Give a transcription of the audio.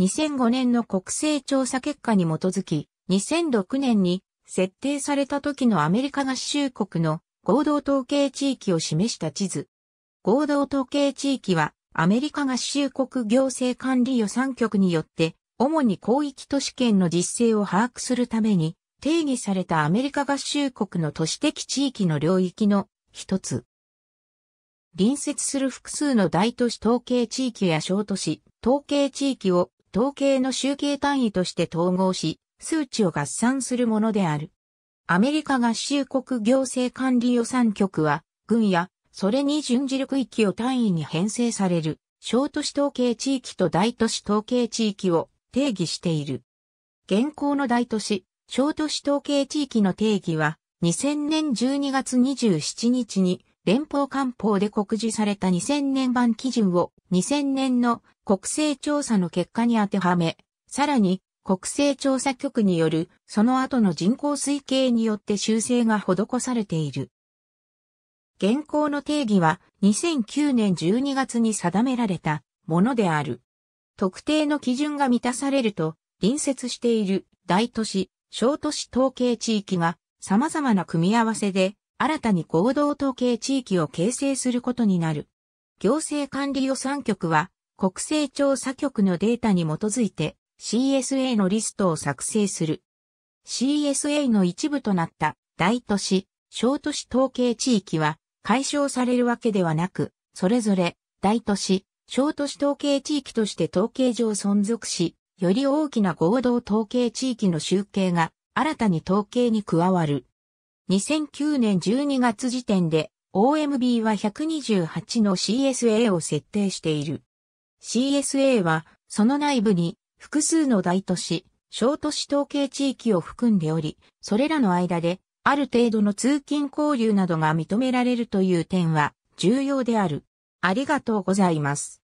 2005年の国勢調査結果に基づき、2006年に設定された時のアメリカ合衆国の合同統計地域を示した地図。合同統計地域はアメリカ合衆国行政管理予算局によって主に広域都市圏の実勢を把握するために定義されたアメリカ合衆国の都市的地域の領域の一つ。隣接する複数の大都市統計地域や小都市統計地域を統計の集計単位として統合し、数値を合算するものである。アメリカ合衆国行政管理予算局は、軍や、それに準じる区域を単位に編成される、小都市統計地域と大都市統計地域を定義している。現行の大都市、小都市統計地域の定義は、2000年12月27日に連邦官報で告示された2000年版基準を2000年の国勢調査の結果に当てはめ、さらに国勢調査局によるその後の人口推計によって修正が施されている。現行の定義は2009年12月に定められたものである。特定の基準が満たされると、隣接している大都市、小都市統計地域が様々な組み合わせで新たに合同統計地域を形成することになる。行政管理予算局は国勢調査局のデータに基づいて CSA のリストを作成する。CSA の一部となった大都市、小都市統計地域は解消されるわけではなく、それぞれ大都市、小都市統計地域として統計上存続し、より大きな合同統計地域の集計が新たに統計に加わる。2009年12月時点で OMB は128の CSA を設定している。CSA は、その内部に複数の大都市、小都市統計地域を含んでおり、それらの間で、ある程度の通勤交流などが認められるという点は重要である。ありがとうございます。